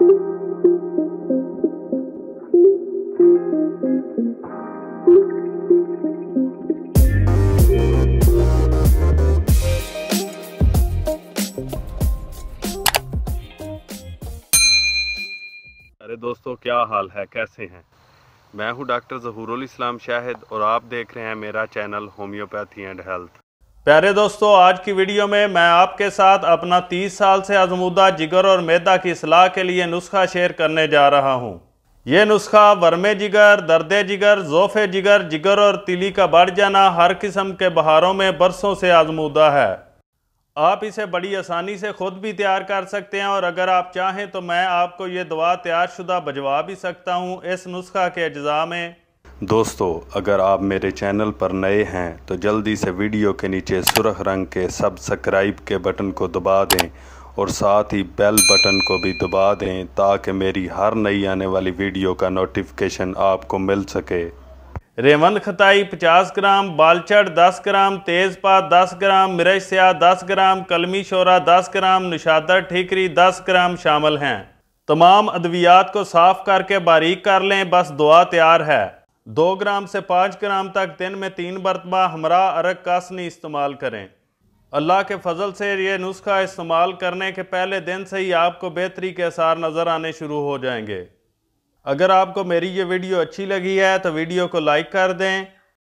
अरे दोस्तों क्या हाल है कैसे हैं मैं हूं डॉक्टर जहूरुल इस्लाम शाहिद और आप देख रहे हैं मेरा चैनल होम्योपैथी एंड हेल्थ प्यारे दोस्तों आज की वीडियो में मैं आपके साथ अपना 30 साल से आजमूदा जिगर और मैदा की सलाह के लिए नुस्खा शेयर करने जा रहा हूँ ये नुस्खा वर्मे जिगर दर्द जिगर जोफे जिगर जिगर और तिली का बढ़ जाना हर किस्म के बहारों में बरसों से आजमूदा है आप इसे बड़ी आसानी से खुद भी तैयार कर सकते हैं और अगर आप चाहें तो मैं आपको ये दवा तैयार भजवा भिजवा भी सकता हूँ इस नुस्खा के अज्जा में दोस्तों अगर आप मेरे चैनल पर नए हैं तो जल्दी से वीडियो के नीचे सुरख रंग के सब्सक्राइब के बटन को दबा दें और साथ ही बेल बटन को भी दबा दें ताकि मेरी हर नई आने वाली वीडियो का नोटिफिकेशन आपको मिल सके रेवंद खताई 50 ग्राम बालचड़ 10 ग्राम तेज़पात 10 ग्राम मिर्च स्याह 10 ग्राम कलमी शोरा 10 ग्राम निशादर ठीकरी 10 ग्राम शामिल हैं तमाम अद्वियात को साफ़ करके बारीक कर लें बस दुआ तैयार है दो ग्राम से पाँच ग्राम तक दिन में तीन मरतबा हमरा अरक कासनी इस्तेमाल करें अल्लाह के फजल से ये नुस्खा इस्तेमाल करने के पहले दिन से ही आपको बेहतरी के आसार नज़र आने शुरू हो जाएंगे अगर आपको मेरी ये वीडियो अच्छी लगी है तो वीडियो को लाइक कर दें